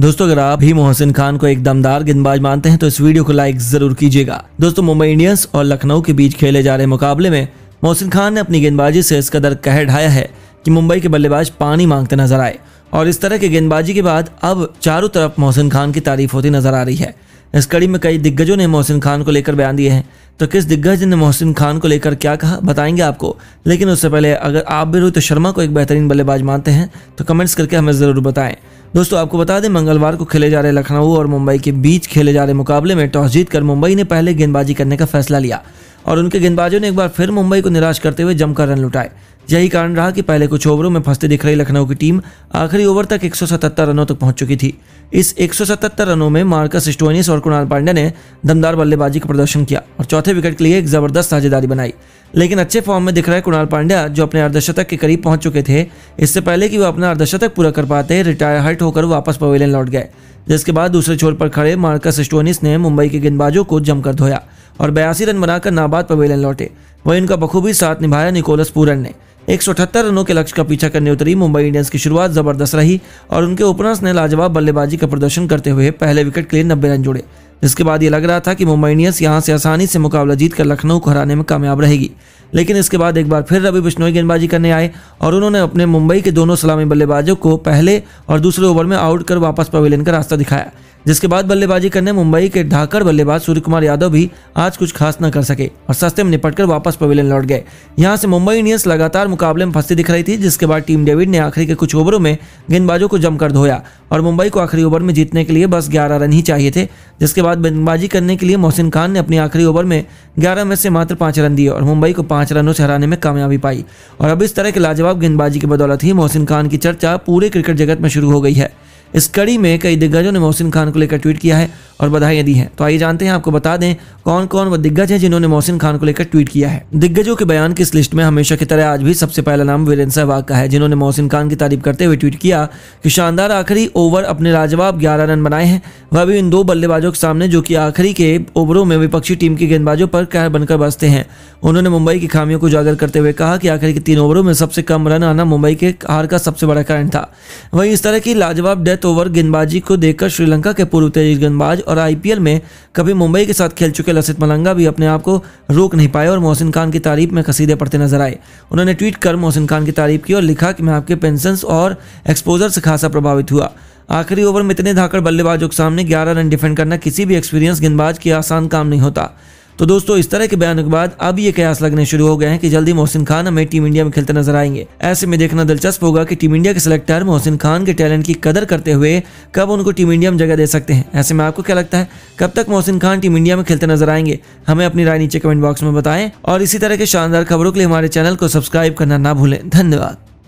दोस्तों अगर आप ही मोहसिन खान को एक दमदार गेंदबाज मानते हैं तो इस वीडियो को लाइक जरूर कीजिएगा दोस्तों मुंबई इंडियंस और लखनऊ के बीच खेले जा रहे मुकाबले में मोहसिन खान ने अपनी गेंदबाजी से इस कदर कह ढाया है कि मुंबई के बल्लेबाज पानी मांगते नजर आए और इस तरह की गेंदबाजी के बाद अब चारों तरफ मोहसिन खान की तारीफ होती नजर आ रही है इस कड़ी में कई दिग्गजों ने मोहसिन खान को लेकर बयान दिए हैं तो किस दिग्गज ने मोहसिन खान को लेकर क्या कहा बताएंगे आपको लेकिन उससे पहले अगर आप भी रोहित शर्मा को एक बेहतरीन बल्लेबाज मानते हैं तो कमेंट्स करके हमें ज़रूर बताएं दोस्तों आपको बता दें मंगलवार को खेले जा रहे लखनऊ और मुंबई के बीच खेले जा रहे मुकाबले में टॉस जीतकर मुंबई ने पहले गेंदबाजी करने का फैसला लिया और उनके गेंदबाजों ने एक बार फिर मुंबई को निराश करते हुए जमकर रन लुटाए यही कारण रहा कि पहले कुछ ओवरों में फंसती दिख रही लखनऊ की टीम आखिरी ओवर तक 177 रनों तक पहुंच चुकी थी इस 177 रनों में मार्कस स्टोनिस और कुणाल पांड्या ने दमदार बल्लेबाजी का प्रदर्शन किया और चौथे विकेट के लिए एक जबरदस्त साझेदारी बनाई लेकिन अच्छे फॉर्म में दिख रहे कुणाल पांड्या जो अपने अर्धशतक के करीब पहुंच चुके थे इससे पहले कि वो अपना अर्धशतक पूरा कर पाते रिटायर हट होकर वापस पवेलियन लौट गए जिसके बाद दूसरे छोर पर खड़े मार्कस स्टोनिस ने मुंबई के गेंदबाजों को जमकर धोया और बयासी रन बनाकर नाबाद पवेलियन लौटे वहीं उनका बखूबी साथ निभाया निकोलस पूरन ने एक रनों के लक्ष्य का पीछा करने उतरी मुंबई इंडियंस की शुरुआत जबरदस्त रही और उनके ओपनर्स ने लाजवाब बल्लेबाजी का प्रदर्शन करते हुए पहले विकेट के लिए नब्बे रन जोड़े जिसके बाद ये लग रहा था कि मुंबई इंडियंस यहाँ से आसानी से मुकाबला जीतकर लखनऊ को हराने में कामयाब रहेगी लेकिन इसके बाद एक बार फिर रवि बिश्नोई गेंदबाजी करने आए और उन्होंने अपने मुंबई के दोनों सलामी बल्लेबाजों को पहले और दूसरे ओवर में आउट कर वापस पवेलियन का रास्ता दिखाया जिसके बाद बल्लेबाजी करने मुंबई के ढाकर बल्लेबाज सूर्य कुमार यादव भी आज कुछ खास न कर सके और सस्ते में निपटकर वापस पवेलियन लौट गए यहाँ से मुंबई इंडियंस लगातार मुकाबले में फंसती दिख रही थी जिसके बाद टीम डेविड ने आखिरी के कुछ ओवरों में गेंदबाजों को जमकर धोया और मुंबई को आखिरी ओवर में जीतने के लिए बस ग्यारह रन ही चाहिए थे जिसके बाद गेंदबाजी करने के लिए मोहसिन खान ने अपनी आखिरी ओवर में ग्यारह में से मात्र पांच रन दिए और मुंबई को पांच रनों से हराने में कामयाबी पाई और अब इस तरह के लाजवाब गेंदबाजी की बदौलत ही मोहसिन खान की चर्चा पूरे क्रिकेट जगत में शुरू हो गई है इस कड़ी में कई दिग्गजों ने मोहसिन खान को लेकर ट्वीट किया है और बधाइयाँ दी हैं तो आइए जानते हैं आपको बता दें कौन कौन वो दिग्गज हैं जिन्होंने मोहसिन खान को लेकर ट्वीट किया है दिग्गजों के बयान की इस लिस्ट में हमेशा की तरह आज भी सबसे पहला नाम वीरेंद्र सहवाग का है जिन्होंने मोहसिन खान की तारीफ करते हुए ट्वीट किया कि शानदार आखिरी ओवर अपने लाजवाब ग्यारह रन बनाए हैं वह भी इन दो बल्लेबाजों के सामने जो कि आखिरी के ओवरों में विपक्षी टीम की गेंदबाजों पर कहर बनकर बसते हैं उन्होंने मुंबई की खामियों को उजागर करते हुए कहा कि आखिरी के तीन ओवरों में सबसे कम रन आना मुंबई के हार का सबसे बड़ा कारण था वहीं इस तरह की लाजवाब डेथ ओवर गेंदबाजी को देखकर श्रीलंका के पूर्व तेज गेंदबाज और आई में कभी मुंबई के साथ खेल चुके लसित मलंगा भी अपने आप को रोक नहीं पाए और मोहसिन खान की तारीफ में कसीदे पढ़ते नजर आए उन्होंने ट्वीट कर मोहसिन खान की तारीफ की और लिखा कि मैं आपके पेंशन और एक्सपोजर से खासा प्रभावित हुआ आखिरी ओवर में इतने धाकड़ बल्लेबाजों के सामने 11 रन डिफेंड करना किसी भी एक्सपीरियंस गेंदबाज की आसान काम नहीं होता तो दोस्तों इस तरह के बयान के बाद अब ये कयास लगने शुरू हो गए हैं कि जल्दी मोहसिन खान हमें टीम इंडिया में खेलते नजर आएंगे ऐसे में देखना दिलचस्प होगा कि टीम इंडिया के सिलेक्टर मोहसिन खान के टैलेंट की कदर करते हुए कब उनको टीम इंडिया में जगह दे सकते हैं ऐसे में आपको क्या लगता है कब तक मोहसिन खान टीम इंडिया में खेलते नजर आएंगे हमें अपनी राय नीचे कमेंट बॉक्स में बताएं और इसी तरह के शानदार खबरों के लिए हमारे चैनल को सब्सक्राइब करना ना भूलें धन्यवाद